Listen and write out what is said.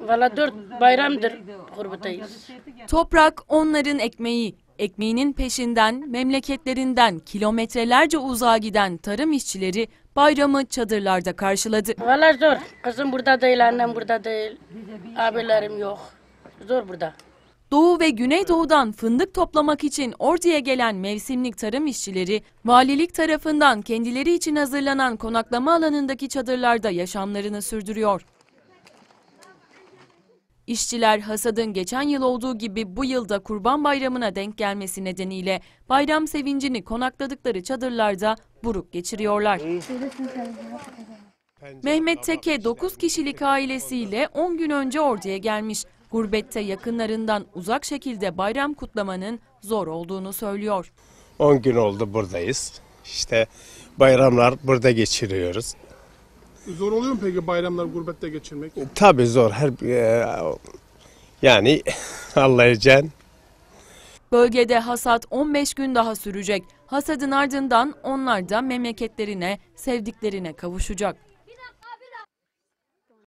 Valla dört bayramdır gurbettayız. Toprak onların ekmeği. Ekmeğinin peşinden, memleketlerinden kilometrelerce uzağa giden tarım işçileri bayramı çadırlarda karşıladı. Valla zor. Kızım burada değil, annem burada değil. Abilerim yok. Zor burada. Doğu ve Güneydoğu'dan fındık toplamak için Ordu'ya gelen mevsimlik tarım işçileri, valilik tarafından kendileri için hazırlanan konaklama alanındaki çadırlarda yaşamlarını sürdürüyor. İşçiler hasadın geçen yıl olduğu gibi bu yılda Kurban Bayramı'na denk gelmesi nedeniyle bayram sevincini konakladıkları çadırlarda buruk geçiriyorlar. Mehmet Teke 9 kişilik ailesiyle 10 gün önce orduya gelmiş. Gurbette yakınlarından uzak şekilde bayram kutlamanın zor olduğunu söylüyor. 10 gün oldu buradayız. İşte bayramlar burada geçiriyoruz. Zor oluyor mu peki bayramlar gurbette geçirmek? E, Tabi zor. Her e, yani anlayacaksın. Bölgede hasat 15 gün daha sürecek. Hasadın ardından onlar da memleketlerine, sevdiklerine kavuşacak.